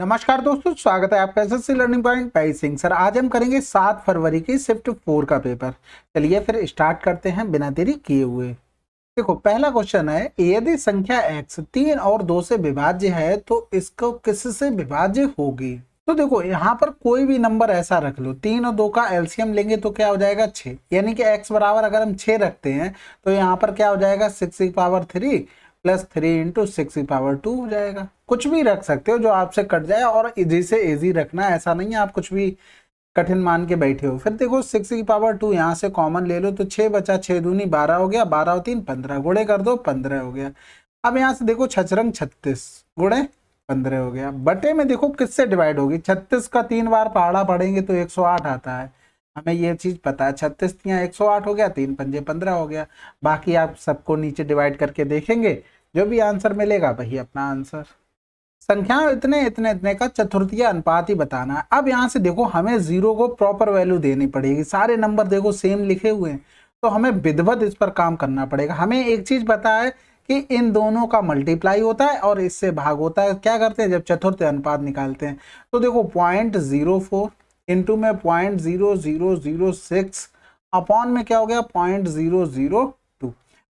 नमस्कार दोस्तों स्वागत है आपका SSC learning point Pai Singh sir आज हम करेंगे सात फरवरी के शिफ्ट फोर का पेपर चलिए फिर स्टार्ट करते हैं बिना देरी किए हुए देखो पहला क्वेश्चन है यदि संख्या एक्स तीन और दो से विभाज्य है तो इसको किससे विभाज्य होगी तो देखो यहाँ पर कोई भी नंबर ऐसा रख लो तीन और दो का एलसीएम लेंगे तो क्या हो जाएगा छे यानी कि एक्स बराबर अगर हम छे रखते हैं तो यहाँ पर क्या हो जाएगा six power three plus three into six power two हो जाएगा कुछ भी रख सकते हो जो आपसे कट जाए और इजी से इजी रखना ऐसा नहीं है आप कुछ भी कठिन मान के बैठे हो फिर देखो सिक्स की पावर टू यहाँ से कॉमन ले लो तो छः बचा छः दूनी बारह हो गया बारह और तीन पंद्रह गुड़े कर दो पंद्रह हो गया अब यहाँ से देखो छचरंग छत्तीस गुड़े पंद्रह हो गया बटे में देखो किससे डिवाइड होगी छत्तीस का तीन बार पहाड़ा पड़ेंगे तो एक आता है हमें ये चीज़ पता है छत्तीस यहाँ एक सौ आठ हो गया तीन पंजे पंद्रह हो गया बाकी आप सबको नीचे डिवाइड करके देखेंगे जो भी आंसर मिलेगा वही अपना आंसर संख्या इतने इतने इतने का चतुर्थीय अनुपात ही बताना है अब यहाँ से देखो हमें जीरो को प्रॉपर वैल्यू देनी पड़ेगी सारे नंबर देखो सेम लिखे हुए हैं तो हमें विधवत इस पर काम करना पड़ेगा हमें एक चीज पता है कि इन दोनों का मल्टीप्लाई होता है और इससे भाग होता है क्या करते हैं जब चतुर्थ अनुपात निकालते हैं तो देखो पॉइंट जीरो फोर इंटू में point zero zero zero six upon में क्या हो गया पॉइंट जीरो जीरो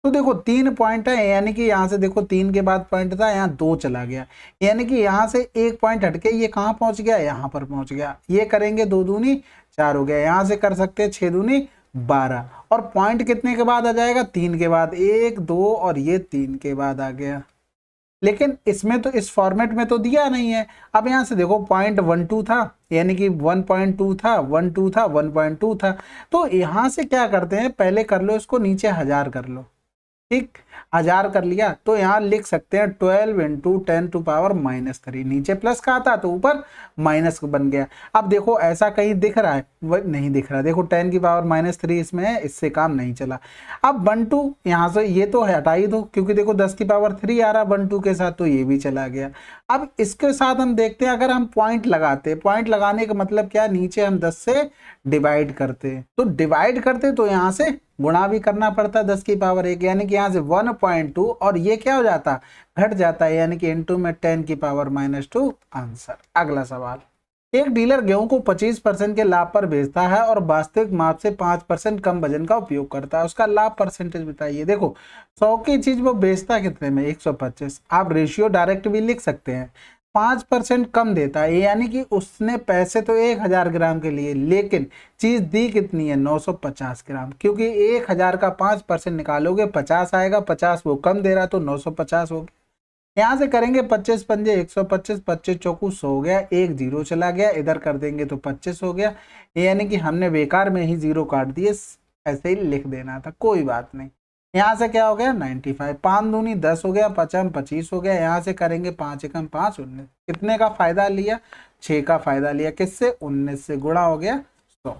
तो देखो तीन पॉइंट है यानी कि यहाँ से देखो तीन के बाद पॉइंट था यहाँ दो चला गया यानी कि यहाँ से एक पॉइंट हटके ये कहाँ पहुँच गया यहाँ पर पहुँच गया ये करेंगे दो दूनी चार हो गया यहाँ से कर सकते हैं छः दूनी बारह और पॉइंट कितने के बाद आ जाएगा तीन के बाद एक दो और ये तीन के बाद आ गया लेकिन इसमें तो इस फॉर्मेट में तो दिया नहीं है अब यहाँ से देखो पॉइंट वन टू था यानी कि वन पॉइंट टू था वन टू था वन पॉइंट टू था तो यहाँ से क्या करते हैं पहले कर लो इसको नीचे हज़ार कर लो ठीक हजार कर लिया तो यहाँ लिख सकते हैं twelve into ten to power minus three नीचे प्लस का आता तो ऊपर माइनस बन गया अब देखो ऐसा कहीं दिख रहा है वह नहीं दिख रहा देखो टेन की पावर माइनस थ्री इसमें है इससे काम नहीं चला अब वन टू यहाँ से ये तो हटा ही दो क्योंकि देखो दस की पावर थ्री आ रहा वन टू के साथ तो ये भी चला गया अब इसके साथ हम देखते हैं अगर हम पॉइंट लगाते पॉइंट लगाने का मतलब क्या नीचे हम दस से डिवाइड करते तो डिवाइड करते तो यहाँ से गुणा भी करना पड़ता है दस की पावर एक यानी कि यहाँ से वन पॉइंट टू और ये क्या हो जाता घट जाता है यानी कि इनटू में टेन की पावर माइनस टू आंसर अगला सवाल एक डीलर गेहूं को 25 परसेंट के लाभ पर बेचता है और वास्तविक माप से 5 परसेंट कम वजन का उपयोग करता है उसका लाभ परसेंटेज बताइए देखो 100 की चीज वो बेचता कितने में 125 आप रेशियो डायरेक्ट भी लिख सकते हैं पाँच परसेंट कम देता है यानी कि उसने पैसे तो एक हज़ार ग्राम के लिए लेकिन चीज़ दी कितनी है नौ सौ पचास ग्राम क्योंकि एक हज़ार का पाँच परसेंट निकालोगे पचास आएगा पचास वो कम दे रहा तो नौ सौ पचास हो गया यहाँ से करेंगे पच्चीस पंजे एक सौ पच्चीस पच्चीस चौकू सो हो गया एक जीरो चला गया इधर कर देंगे तो पच्चीस हो गया यानी कि हमने बेकार में ही जीरो काट दिए ऐसे ही लिख देना था कोई बात नहीं यहाँ से क्या हो गया नाइन्टी फाइव पाँच दूनी दस हो गया पचम पच्चीस हो गया यहाँ से करेंगे पाँच एकम पाँच उन्नीस कितने का फ़ायदा लिया छः का फ़ायदा लिया किससे उन्नीस से गुणा हो गया सौ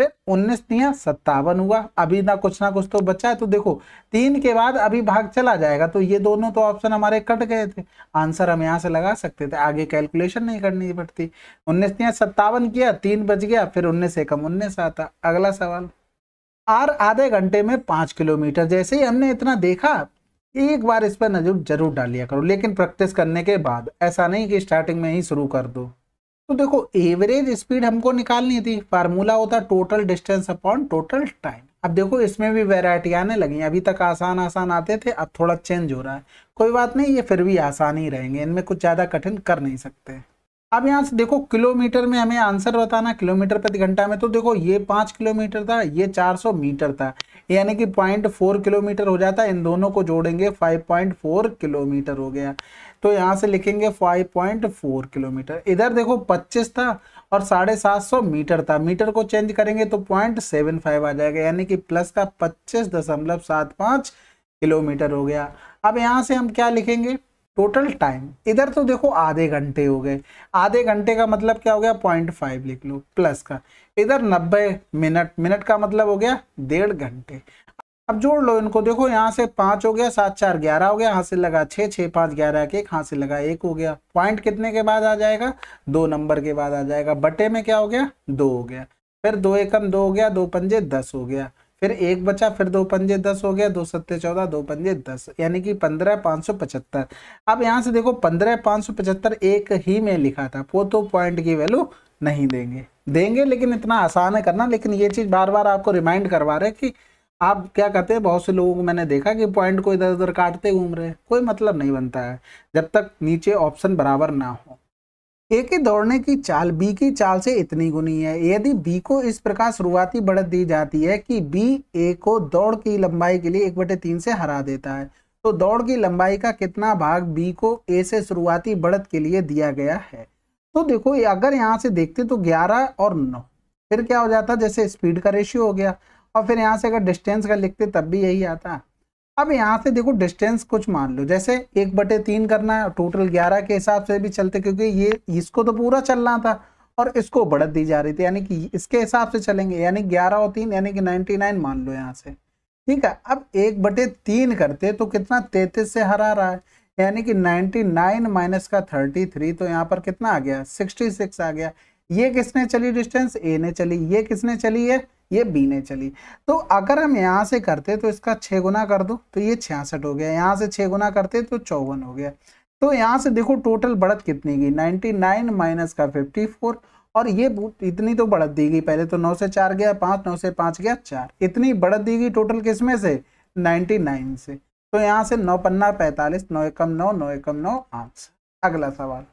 फिर उन्नीस दिया सत्तावन हुआ अभी ना कुछ ना कुछ तो बचा है तो देखो तीन के बाद अभी भाग चला जाएगा तो ये दोनों तो ऑप्शन हमारे कट गए थे आंसर हम यहाँ से लगा सकते थे आगे कैलकुलेशन नहीं करनी पड़ती उन्नीस दिया सत्तावन किया तीन बच गया फिर उन्नीस एकम उन्नीस आता अगला सवाल आर आधे घंटे में पाँच किलोमीटर जैसे ही हमने इतना देखा एक बार इस पर नज़र जरूर डाल लिया करो लेकिन प्रैक्टिस करने के बाद ऐसा नहीं कि स्टार्टिंग में ही शुरू कर दो तो देखो एवरेज स्पीड हमको निकालनी थी फार्मूला होता total distance upon total time अब देखो इसमें भी वेराइटी आने लगी अभी तक आसान आसान आते थे अब थोड़ा चेंज हो रहा है कोई बात नहीं ये फिर भी आसान ही रहेंगे इनमें कुछ ज़्यादा कठिन कर नहीं सकते अब यहाँ से देखो किलोमीटर में हमें आंसर बताना किलोमीटर प्रति घंटा में तो देखो ये पाँच किलोमीटर था ये चार सौ मीटर था यानी कि पॉइंट फोर किलोमीटर हो जाता इन दोनों को जोड़ेंगे फाइव पॉइंट फोर किलोमीटर हो गया तो यहाँ से लिखेंगे फाइव पॉइंट फोर किलोमीटर इधर देखो पच्चीस था और साढ़े सात सौ मीटर था मीटर को चेंज करेंगे तो पॉइंट सेवन फाइव आ जाएगा यानी कि प्लस का पच्चीस दशमलव सात पाँच किलोमीटर हो गया अब यहाँ से हम क्या लिखेंगे टोटल टाइम इधर तो देखो आधे घंटे हो गए आधे घंटे का मतलब क्या हो गया पॉइंट फाइव लिख लो प्लस का इधर नब्बे मिनट मिनट का मतलब हो गया डेढ़ घंटे अब जोड़ लो इनको देखो यहाँ से पाँच हो गया सात चार ग्यारह हो गया हाथ से लगा छः छः पाँच ग्यारह के एक हाथ से लगा एक हो गया पॉइंट कितने के बाद आ जाएगा दो नंबर के बाद आ जाएगा बटे में क्या हो गया दो हो गया फिर दो एकम दो हो गया दो पंजे दस हो गया फिर एक बचा फिर दो पंजे दस हो गया दो सत्ते चौदह दो पंजे दस यानी कि पंद्रह पाँच सौ पचहत्तर अब यहाँ से देखो पंद्रह पाँच सौ पचहत्तर एक ही में लिखा था वो तो पॉइंट की वैल्यू नहीं देंगे देंगे लेकिन इतना आसान है करना लेकिन ये चीज़ बार बार आपको रिमाइंड करवा रहे कि आप क्या कहते हैं बहुत से लोगों को मैंने देखा कि पॉइंट को इधर उधर काटते घूम रहे कोई मतलब नहीं बनता है जब तक नीचे ऑप्शन बराबर ना हो ए के दौड़ने की चाल बी की चाल से इतनी गुनी है यदि बी को इस प्रकार शुरुआती बढ़त दी जाती है कि बी ए को दौड़ की लंबाई के लिए एक बटे तीन से हरा देता है तो दौड़ की लंबाई का कितना भाग बी को ए से शुरुआती बढ़त के लिए दिया गया है तो देखो अगर यहाँ से देखते तो ग्यारह और नौ फिर क्या हो जाता जैसे स्पीड का रेशियो हो गया और फिर यहाँ से अगर डिस्टेंस का लिखते तब भी यही आता अब यहाँ से देखो डिस्टेंस कुछ मान लो जैसे एक बटे तीन करना है टोटल ग्यारह के हिसाब से भी चलते क्योंकि ये इसको तो पूरा चलना था और इसको बढ़त दी जा रही थी यानी कि इसके हिसाब से चलेंगे यानी ग्यारह और तीन यानी कि नाइन्टी नाइन मान लो यहाँ से ठीक है अब एक बटे तीन करते तो कितना तैतीस से हरा रहा है यानी कि नाइन्टी नाइन माइनस का थर्टी थ्री तो यहाँ पर कितना आ गया सिक्सटी सिक्स आ गया ये किसने चली डिस्टेंस ए ने चली ये किसने चली है ये बी ने चली तो अगर हम यहाँ से करते तो इसका छः गुना कर दो तो ये छियासठ हो गया यहाँ से छः गुना करते तो चौवन हो गया तो यहाँ से देखो टोटल बढ़त कितनी गई 99 नाइन माइनस का 54 और ये इतनी तो बढ़त दी गई पहले तो 9 से 4 गया 5 9 से 5 गया 4 इतनी बढ़त दी गई टोटल किस में से 99 से तो यहाँ से नौ पन्ना पैंतालीस नौ एकम नौ नौ एकम नौ आंसर अगला सवाल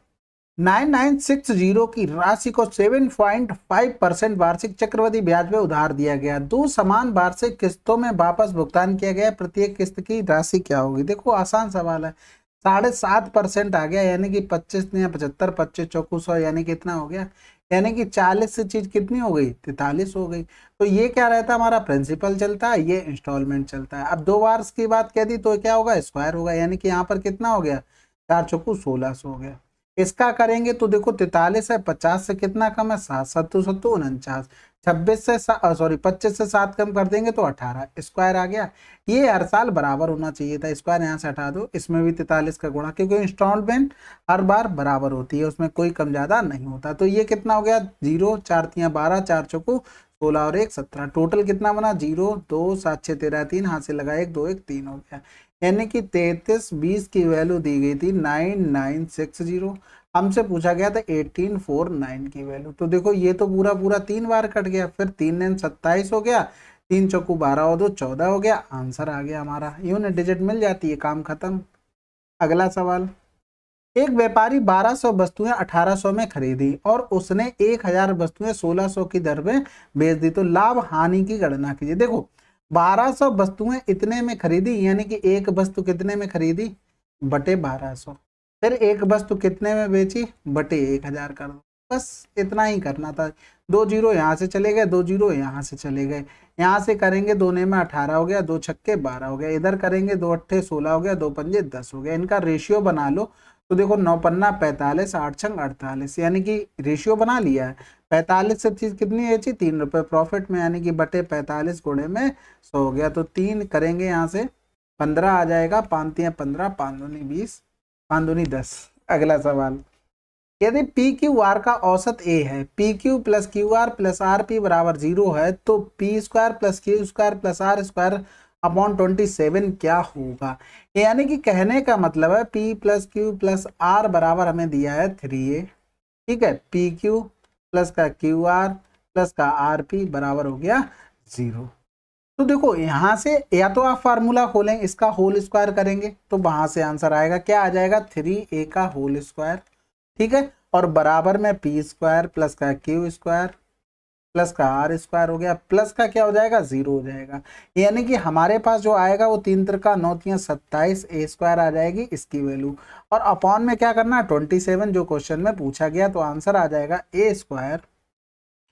9960 की राशि को 7.5 परसेंट वार्षिक चक्रवर्ती ब्याज पर उधार दिया गया दो समान वार्षिक किस्तों में वापस भुगतान किया गया प्रत्येक किस्त की राशि क्या होगी देखो आसान सवाल है साढ़े सात परसेंट आ गया यानी कि पच्चीस या पचहत्तर पच्चीस चौकू सौ यानी कितना हो गया यानी कि चालीस से चीज़ कितनी हो गई तैतालीस हो गई तो ये क्या रहता है हमारा प्रिंसिपल चलता है ये इंस्टॉलमेंट चलता है अब दो वार्ष की बात कह दी तो क्या होगा स्क्वायर होगा यानी कि यहाँ पर कितना हो गया चार चौकू सोलह सो हो गया इसका करेंगे तो देखो तैतालीस है पचास से कितना कम है सात सत्तू सत्तू उनचास छब्बीस से सॉरी पच्चीस से सात कम कर देंगे तो अठारह स्क्वायर आ गया ये हर साल बराबर होना चाहिए था स्क्वायर यहाँ से हटा दो इसमें भी तैतालीस का गुणा क्योंकि इंस्टॉलमेंट हर बार बराबर होती है उसमें कोई कम ज़्यादा नहीं होता तो ये कितना हो गया जीरो चार तिया बारह चार चौको सोलह और एक सत्रह टोटल कितना बना जीरो दो सात छः तेरह तीन हाथ से लगा एक दो एक तीन हो गया यानी कि तैतीस बीस की वैल्यू दी गई थी नाइन नाइन सिक्स जीरो हमसे पूछा गया था एटीन फोर नाइन की वैल्यू तो देखो ये तो पूरा पूरा तीन बार कट गया फिर तीन नाइन सत्ताईस हो गया तीन चौकू बारह हो दो चौदह हो गया आंसर आ गया हमारा यूनिट डिजिट मिल जाती है काम खत्म अगला सवाल एक व्यापारी 1200 वस्तुएं 1800 में खरीदी और उसने 1000 वस्तुएं 1600 की दर में बेच दी तो लाभ हानि की गणना कीजिए देखो 1200 वस्तुएं इतने में खरीदी यानी कि एक वस्तु कितने में खरीदी बटे 1200 फिर एक वस्तु कितने में बेची बटे एक हजार कर दो बस इतना ही करना था दो जीरो यहाँ से चले गए दो जीरो यहाँ से चले गए यहाँ से करेंगे दोने में अठारह हो गया दो छक्के बारह हो गया इधर करेंगे दो अट्ठे सोलह हो गया दो पंजे दस हो गया इनका रेशियो बना लो तो देखो नौ पन्ना पैंतालीस आठ छंग अड़तालीस यानी कि रेशियो बना लिया है पैंतालीस से चीज़ कितनी बची तीन रुपये प्रॉफिट में यानी कि बटे पैंतालीस गुणे में सो हो गया तो तीन करेंगे यहाँ से पंद्रह आ जाएगा पाँतियाँ पंद्रह पाँच बीस पाँच दस अगला सवाल यदि पी क्यू आर का औसत ए है P Q plus Q R plus R P बराबर जीरो है तो P square plus Q square plus R square upon twenty seven क्या होगा यानी कि कहने का मतलब है P plus Q plus R बराबर हमें दिया है थ्री ए ठीक है पी क्यू प्लस का क्यू आर प्लस का आर पी बराबर हो गया ज़ीरो तो देखो यहाँ से या तो आप फार्मूला खोलें इसका होल स्क्वायर करेंगे तो वहाँ से आंसर आएगा क्या आ जाएगा थ्री ए का होल स्क्वायर ठीक है और बराबर में पी स्क्वायर प्लस का क्यू स्क्वायर प्लस का आर स्क्वायर हो गया प्लस का क्या हो जाएगा जीरो हो जाएगा यानी कि हमारे पास जो आएगा वो तीन त्रिका नौ तीन सत्ताईस ए स्क्वायर आ जाएगी इसकी वैल्यू और अपॉन में क्या करना ट्वेंटी सेवन जो क्वेश्चन में पूछा गया तो आंसर आ जाएगा ए स्क्वायर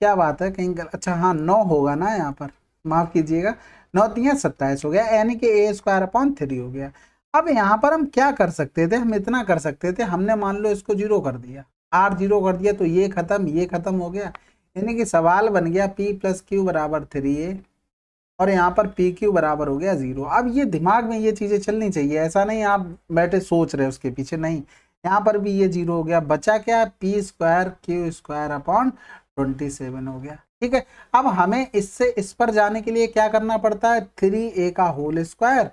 क्या बात है कहीं अच्छा हाँ नौ होगा ना यहाँ पर माफ़ कीजिएगा नौ तीन सत्ताईस हो गया यानी कि ए स्क्वायर अपॉन थ्री हो गया अब यहाँ पर हम क्या कर सकते थे हम इतना कर सकते थे हमने मान लो इसको जीरो कर दिया आर जीरो कर दिया तो ये खत्म ये खत्म हो गया यानी कि सवाल बन गया पी प्लस क्यू बराबर थ्री ए और यहाँ पर पी क्यू बराबर हो गया ज़ीरो अब ये दिमाग में ये चीज़ें चलनी चाहिए ऐसा नहीं आप बैठे सोच रहे उसके पीछे नहीं यहाँ पर भी ये जीरो हो गया बचा क्या P square Q square upon twenty seven हो गया ठीक है अब हमें इससे इस पर जाने के लिए क्या करना पड़ता है थ्री ए का होल स्क्वायर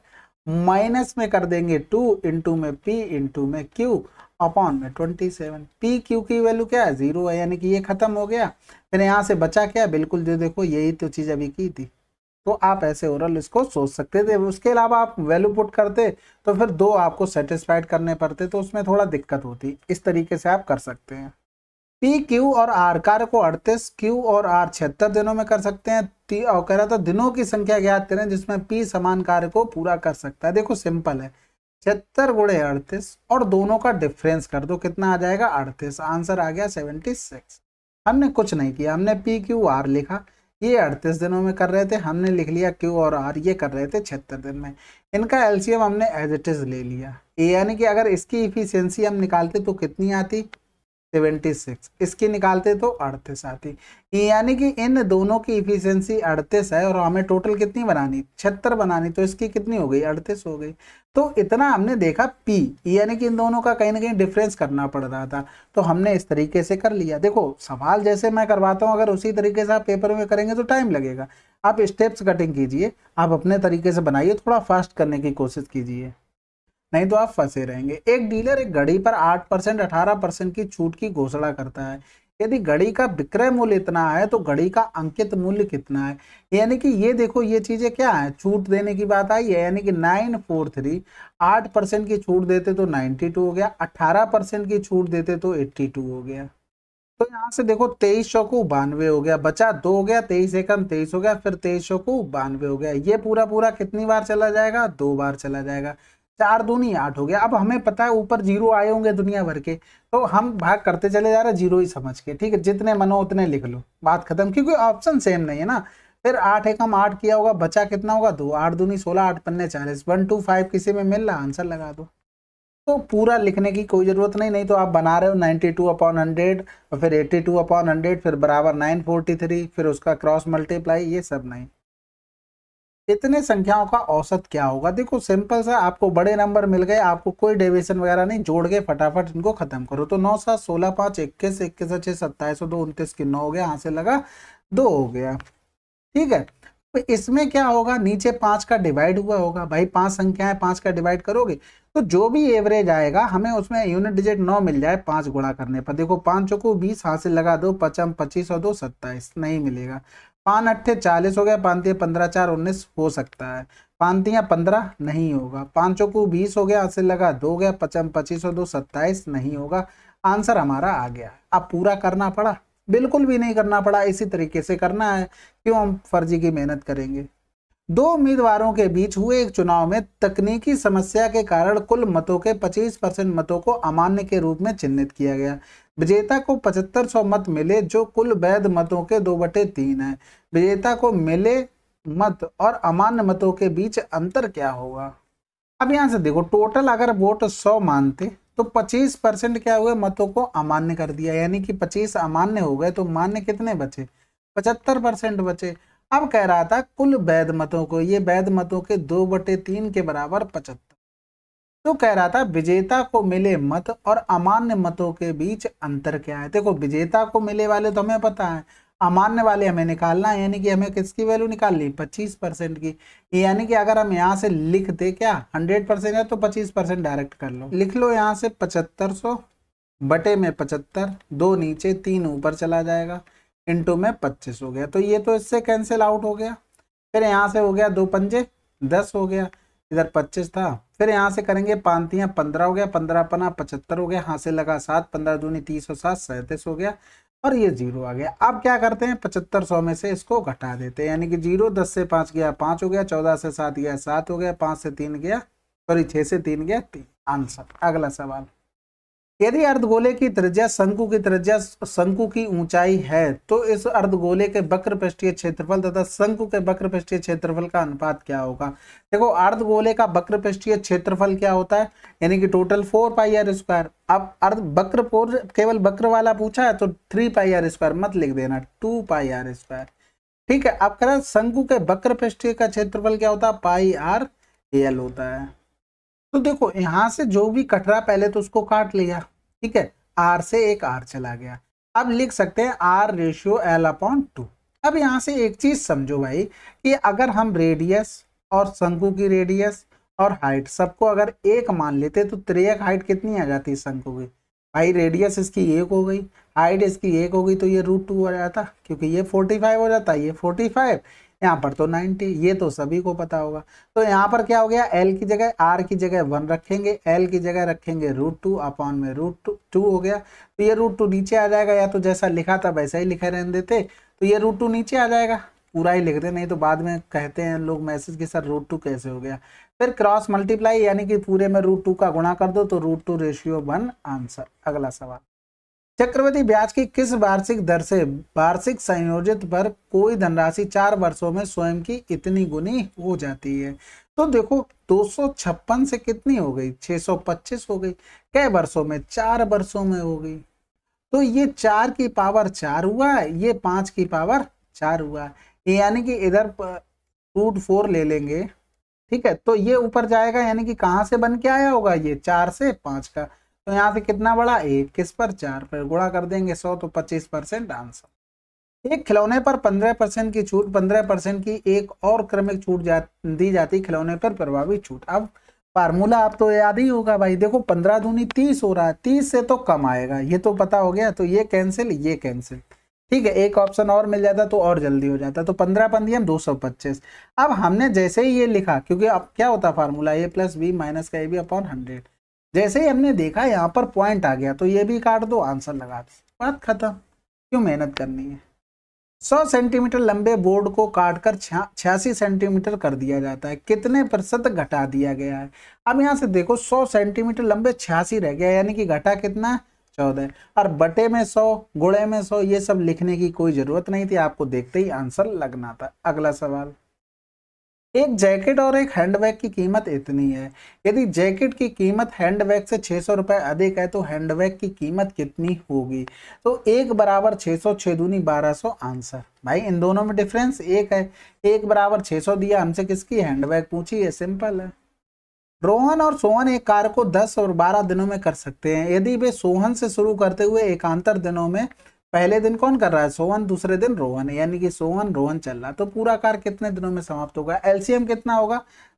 माइनस में कर देंगे टू इंटू में पी इंटू में क्यू अपॉन में ट्वेंटी सेवन पी क्यू की वैल्यू क्या है जीरो है यानी कि ये खत्म हो गया फिर यहाँ से बचा क्या बिल्कुल जो देखो यही तो चीज़ अभी की थी तो आप ऐसे ओरल इसको सोच सकते थे उसके अलावा आप वैल्यू पुट करते तो फिर दो आपको सेटिस्फाइड करने पड़ते तो उसमें थोड़ा दिक्कत होती इस तरीके से आप कर सकते हैं पी क्यू और आर कार्य को अड़तीस क्यू और आर छिहत्तर दिनों में कर सकते हैं और कह रहा था दिनों की संख्या ज्ञात करें जिसमें पी समान कार्य को पूरा कर सकता है देखो सिंपल है छिहत्तर गुड़े अड़तीस और दोनों का डिफरेंस कर दो कितना आ जाएगा अड़तीस आंसर आ गया सेवेंटी सिक्स हमने कुछ नहीं किया हमने पी क्यू आर लिखा ये अड़तीस दिनों में कर रहे थे हमने लिख लिया क्यू और आर ये कर रहे थे छिहत्तर दिन में इनका एलसीएम हमने एज इट इज़ ले लिया ए यानी कि अगर इसकी इफिशियंसी हम निकालते तो कितनी आती सेवेंटी सिक्स इसकी निकालते तो अड़तीस आती यानी कि इन दोनों की इफिशियंसी अड़तीस है और हमें टोटल कितनी बनानी छहत्तर बनानी तो इसकी कितनी हो गई अड़तीस हो गई तो इतना हमने देखा पी यानी कि इन दोनों का कहीं ना कहीं डिफरेंस करना पड़ रहा था तो हमने इस तरीके से कर लिया देखो सवाल जैसे मैं करवाता हूँ अगर उसी तरीके से आप पेपर में करेंगे तो टाइम लगेगा आप स्टेप्स कटिंग कीजिए आप अपने तरीके से बनाइए थोड़ा फास्ट करने की कोशिश कीजिए नहीं तो आप फंसे रहेंगे एक डीलर एक घड़ी पर आठ परसेंट अठारह परसेंट की छूट की घोषणा करता है यदि घड़ी का विक्रय मूल्य इतना है तो घड़ी का अंकित मूल्य कितना है यानी कि ये देखो ये चीजें क्या है छूट देने की बात आई है यानी कि नाइन फोर थ्री आठ परसेंट की छूट देते तो नाइन्टी टू हो गया अट्ठारह परसेंट की छूट देते तो एट्टी टू हो गया तो यहाँ से देखो तेईस सौ को बानवे हो गया बचा दो हो गया तेईस एकम तेईस हो गया फिर तेईस सौ को बानवे हो गया ये पूरा पूरा कितनी बार चला जाएगा दो बार चला जाएगा चार दूनी आठ हो गया अब हमें पता है ऊपर जीरो आए होंगे दुनिया भर के तो हम भाग करते चले जा रहे जीरो ही समझ के ठीक है जितने मनो उतने लिख लो बात खत्म क्योंकि ऑप्शन सेम नहीं है ना फिर आठ एकम आठ किया होगा बचा कितना होगा दो आठ दूनी सोलह आठ पन्ने चालीस वन टू फाइव किसी में मिल रहा आंसर लगा दो तो पूरा लिखने की कोई ज़रूरत नहीं नहीं तो आप बना रहे हो नाइन्टी टू अपॉन हंड्रेड फिर एट्टी टू अपॉन हंड्रेड फिर बराबर नाइन फोर्टी थ्री फिर उसका क्रॉस मल्टीप्लाई ये सब नहीं इतने संख्याओं का औसत क्या होगा देखो सिंपल सा आपको बड़े नंबर मिल गए आपको कोई डेविएशन वगैरह नहीं जोड़ के फटाफट इनको खत्म करो तो नौ सात सोलह पांच इक्कीस इक्कीस छह सत्ताईस दो उनतीस के नौ हो गया यहां से लगा दो हो गया ठीक है तो इसमें क्या होगा नीचे पांच का डिवाइड हुआ होगा भाई पांच संख्या है पांच का डिवाइड करोगे तो जो भी एवरेज आएगा हमें उसमें यूनिट डिजिट नौ मिल जाए पांच गुणा करने पर देखो पांच को बीस हाँ से लगा दो पचम पच्चीस और दो सत्ताईस नहीं मिलेगा पान अट्ठे चालीस हो गया पानतिया पंद्रह चार उन्नीस हो सकता है पानतिया पंद्रह नहीं होगा पाँच को बीस हो गया आंसर लगा दो गया पचम पच्चीस हो दो सत्ताईस नहीं होगा आंसर हमारा आ गया अब पूरा करना पड़ा बिल्कुल भी नहीं करना पड़ा इसी तरीके से करना है क्यों हम फर्जी की मेहनत करेंगे दो उम्मीदवारों के बीच हुए एक चुनाव में तकनीकी समस्या के कारण कुल मतों के 25 परसेंट मतों को अमान्य के रूप में चिन्हित किया गया विजेता को पचहत्तर सौ मत मिले जो कुल वैध मतों के दो बटे तीन है विजेता को मिले मत और अमान्य मतों के बीच अंतर क्या होगा अब यहाँ से देखो टोटल अगर वोट सौ मानते तो 25 परसेंट क्या हुए मतों को अमान्य कर दिया यानी कि 25 अमान्य हो गए तो मान्य कितने बचे 75 परसेंट बचे अब कह रहा था कुल वैध मतों को ये वैध मतों के दो बटे तीन के बराबर पचहत्तर तो कह रहा था विजेता को मिले मत और अमान्य मतों के बीच अंतर क्या है देखो विजेता को मिले वाले तो हमें पता है अमान्य वाले हमें निकालना है यानी कि हमें किसकी वैल्यू निकालनी पच्चीस परसेंट की यानी कि अगर हम यहाँ से लिख दे क्या हंड्रेड परसेंट है तो पच्चीस परसेंट डायरेक्ट कर लो लिख लो यहाँ से पचहत्तर सौ बटे में पचहत्तर दो नीचे तीन ऊपर चला जाएगा इंटू में पच्चीस हो गया तो ये तो इससे कैंसिल आउट हो गया फिर यहाँ से हो गया दो पंजे दस हो गया इधर पच्चीस था फिर यहाँ से करेंगे पानतियाँ पंद्रह हो गया पंद्रह पना पचहत्तर हो गया हाथ से लगा सात पंद्रह दूनी तीस और सात सैंतीस हो गया और ये जीरो आ गया अब क्या करते हैं पचहत्तर सौ में से इसको घटा देते हैं यानी कि जीरो दस से पाँच गया पाँच हो गया चौदह से सात गया सात हो गया पाँच से तीन गया सॉरी छः से तीन गया तीन आंसर अगला सवाल यदि अर्धगोले की त्रिज्या शंकु की त्रिज्या शंकु की ऊंचाई है तो इस अर्धगोले के वक्र पृष्ठीय क्षेत्रफल तथा शंकु के वक्र पृष्ठीय क्षेत्रफल का अनुपात क्या होगा देखो अर्धगोले का वक्र पृष्ठीय क्षेत्रफल क्या होता है यानी कि total four pi R square अब अर्ध वक्र फोर केवल वक्र वाला पूछा है तो थ्री पाई आर स्क्वायर मत लिख देना टू पाई आर स्क्वायर ठीक है अब करा शंकु के वक्र पृष्ठीय का क्षेत्रफल क्या होता है पाई आर एल होता है तो देखो यहां से जो भी कट रहा पहले तो उसको काट लिया ठीक है आर से एक आर चला गया अब लिख सकते हैं R ratio L upon two अब यहां से एक चीज़ समझो भाई कि अगर हम रेडियस और शंकु की रेडियस और हाइट सबको अगर एक मान लेते तो त्रेयक हाइट कितनी आ जाती शंकु की भाई रेडियस इसकी एक हो गई हाइट इसकी एक हो गई तो ये रूट टू हो जाता क्योंकि ये फोर्टी फाइव हो जाता ये फोर्टी फाइव यहाँ पर तो 90 ये तो सभी को पता होगा तो यहाँ पर क्या हो गया एल की जगह आर की जगह वन रखेंगे एल की जगह रखेंगे रूट टू अपॉन में रूट टू टू हो गया तो ये रूट टू नीचे आ जाएगा या तो जैसा लिखा था वैसा ही लिखे रहने देते तो ये रूट टू नीचे आ जाएगा पूरा ही लिखते नहीं तो बाद में कहते हैं लोग मैसेज के सर रूट टू कैसे हो गया फिर क्रॉस मल्टीप्लाई यानी कि पूरे में रूट टू का गुणा कर दो तो root two ratio one answer अगला सवाल चक्रवृद्धि ब्याज की किस वार्षिक दर से वार्षिक संयोजित पर कोई धनराशि चार वर्षों में स्वयं की इतनी गुनी हो जाती है तो देखो दो से कितनी हो गई 625 हो गई कै वर्षों में चार वर्षों में हो गई तो ये चार की पावर चार हुआ है ये पांच की पावर चार हुआ है यानी कि इधर रूट फोर ले लेंगे ठीक है तो ये ऊपर जाएगा यानी कि कहाँ से बन के आया होगा ये चार से पांच का तो यहाँ से कितना बड़ा एक किस पर चार पर गुणा कर देंगे सौ तो पच्चीस परसेंट आंसर एक खिलौने पर पंद्रह परसेंट की छूट पंद्रह परसेंट की एक और क्रमिक छूट जा दी जाती खिलौने पर प्रभावी छूट अब फार्मूला आप तो याद ही होगा भाई देखो पंद्रह धूनी तीस हो रहा है तीस से तो कम आएगा ये तो पता हो गया तो ये कैंसिल ये कैंसिल ठीक है एक ऑप्शन और मिल जाता तो और जल्दी हो जाता तो पंद्रह पंद्रह दो सौ पच्चीस अब हमने जैसे ही ये लिखा क्योंकि अब क्या होता formula A plus B minus का ए बी अपॉन हंड्रेड जैसे ही हमने देखा यहाँ पर पॉइंट आ गया तो ये भी काट दो आंसर लगा दो बात खत्म क्यों मेहनत करनी है 100 सेंटीमीटर लंबे बोर्ड को काटकर छियासी सेंटीमीटर कर दिया जाता है कितने प्रतिशत घटा दिया गया है अब यहाँ से देखो 100 सेंटीमीटर लंबे छियासी रह गया यानी कि घटा कितना चौदह और बटे में 100 गुड़े में 100 ये सब लिखने की कोई ज़रूरत नहीं थी आपको देखते ही आंसर लगना था अगला सवाल एक जैकेट और एक हैंडबैग की कीमत इतनी है यदि जैकेट की कीमत हैंडबैग से छः सौ रुपये अधिक है तो हैंडबैग की कीमत कितनी होगी तो एक बराबर छः सौ छः दूनी बारह सौ आंसर भाई इन दोनों में डिफरेंस एक है एक बराबर छः सौ दिया हमसे किसकी हैंडबैग पूछी है सिंपल है रोहन और सोहन एक कार्य को दस और बारह दिनों में कर सकते हैं यदि वे सोहन से शुरू करते हुए एकांतर दिनों में पहले दिन कौन कर रहा है सोवन दूसरे दिन रोहन यानी कि सोवन रोहन चल रहा तो पूरा कार कितने दिनों में समाप्त होगा एलसीएम कितना होगा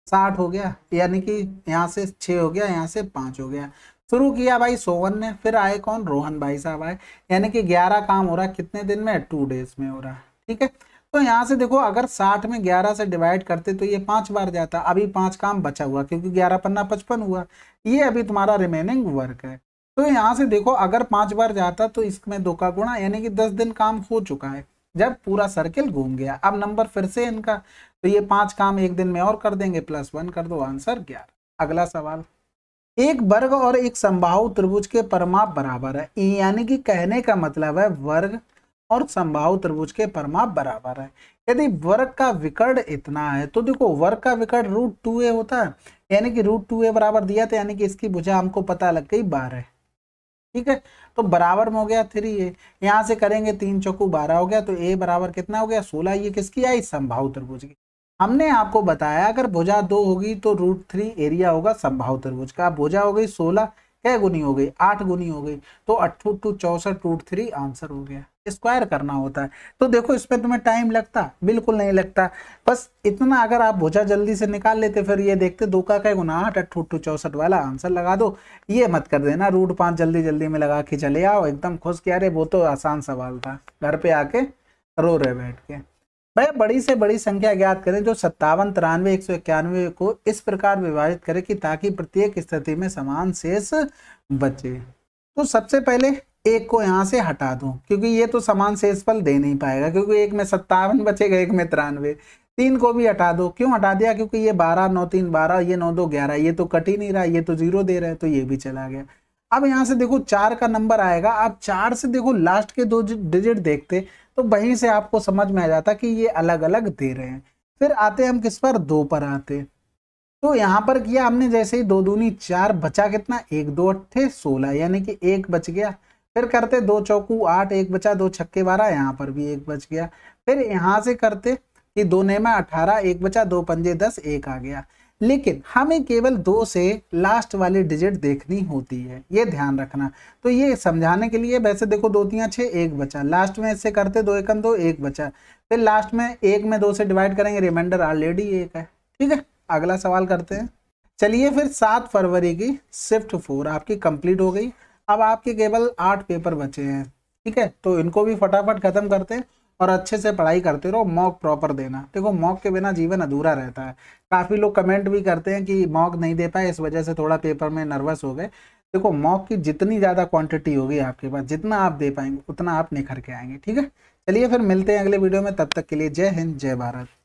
साठ हो गया यानी कि यहाँ से छ हो गया यहाँ से पाँच हो गया शुरू किया भाई सोवन ने फिर आए कौन रोहन भाई साहब आए यानी कि ग्यारह काम हो रहा कितने दिन में टू डेज में हो रहा है ठीक है तो यहाँ से देखो अगर साठ में ग्यारह से डिवाइड करते तो ये पांच बार जाता अभी पांच काम बचा हुआ क्योंकि ग्यारह पन्ना पचपन हुआ ये अभी तुम्हारा रिमेनिंग वर्क है तो यहाँ से देखो अगर पांच बार जाता तो इसमें दो का गुणा यानी कि दस दिन काम हो चुका है जब पूरा सर्किल घूम गया अब नंबर फिर से इनका तो ये पांच काम एक दिन में और कर देंगे प्लस वन कर दो आंसर ग्यारह अगला सवाल एक वर्ग और एक संभाव त्रिभुज के परमाप बराबर है यानी कि कहने का मतलब है वर्ग और संभाव त्रिभुज के परमाप बराबर है यदि वर्ग का विकर्ण इतना है तो देखो वर्ग का विकर्ण रूट टू ए होता है यानी कि रूट टू ए बराबर दिया था यानी कि इसकी भुजा हमको पता लग गई बारह ठीक है तो बराबर में हो गया थ्री ए यहाँ से करेंगे तीन चौकू बारह हो गया तो ए बराबर कितना हो गया सोलह ये किसकी आई संभाव त्रिभुज की हमने आपको बताया अगर भुजा दो होगी तो रूट थ्री एरिया होगा संभाव त्रिभुज का भुजा हो गई सोलह कै गुनी हो गई आठ गुनी हो गई तो अट्ठू टू चौसठ रूट थ्री आंसर हो गया स्क्वायर करना होता है तो देखो इसमें तुम्हें टाइम लगता बिल्कुल नहीं लगता बस इतना अगर आप भुजा जल्दी से निकाल लेते फिर ये देखते दो का कै गुना आठ अट्ठू टू चौसठ वाला आंसर लगा दो ये मत कर देना रूट पाँच जल्दी जल्दी में लगा के चले आओ एकदम खुश किया अरे वो तो आसान सवाल था घर पे आके रो रहे बैठ के भैया बड़ी से बड़ी संख्या ज्ञात करें जो सत्तावन तिरानवे एक सौ इक्यानवे को इस प्रकार विभाजित करें कि ताकि प्रत्येक स्थिति में समान शेष बचे तो सबसे पहले एक को यहाँ से हटा दो क्योंकि ये तो समान शेष फल दे नहीं पाएगा क्योंकि एक में सत्तावन बचेगा एक में तिरानवे तीन को भी हटा दो क्यों हटा दिया क्योंकि ये बारह नौ तीन बारह ये नौ दो ग्यारह ये तो कट ही नहीं रहा ये तो जीरो दे रहा है तो ये भी चला गया अब यहाँ से देखो चार का नंबर आएगा आप चार से देखो लास्ट के दो डिजिट देखते तो वहीं से आपको समझ में आ जाता कि ये अलग अलग दे रहे हैं फिर आते हम किस पर दो पर आते तो यहाँ पर किया हमने जैसे ही दो दूनी चार बचा कितना एक दो अट्ठे सोलह यानी कि एक बच गया फिर करते दो चौकू आठ एक बचा दो छक्के बारह यहाँ पर भी एक बच गया फिर यहाँ से करते कि दो नेमा अठारह एक बचा दो पंजे दस एक आ गया लेकिन हमें केवल दो से लास्ट वाली डिजिट देखनी होती है ये ध्यान रखना तो ये समझाने के लिए वैसे देखो दो तीन छः एक बचा लास्ट में इससे करते दो एकम दो एक बचा फिर लास्ट में एक में दो से डिवाइड करेंगे रिमाइंडर ऑलरेडी एक है ठीक है अगला सवाल करते हैं चलिए फिर सात फरवरी की शिफ्ट फोर आपकी कंप्लीट हो गई अब आपके केवल आठ पेपर बचे हैं ठीक है तो इनको भी फटाफट ख़त्म करते हैं और अच्छे से पढ़ाई करते रहो मॉक प्रॉपर देना देखो मॉक के बिना जीवन अधूरा रहता है काफ़ी लोग कमेंट भी करते हैं कि मॉक नहीं दे पाए इस वजह से थोड़ा पेपर में नर्वस हो गए देखो मॉक की जितनी ज़्यादा क्वांटिटी होगी आपके पास जितना आप दे पाएंगे उतना आप निखर के आएंगे ठीक है चलिए फिर मिलते हैं अगले वीडियो में तब तक के लिए जय हिंद जय भारत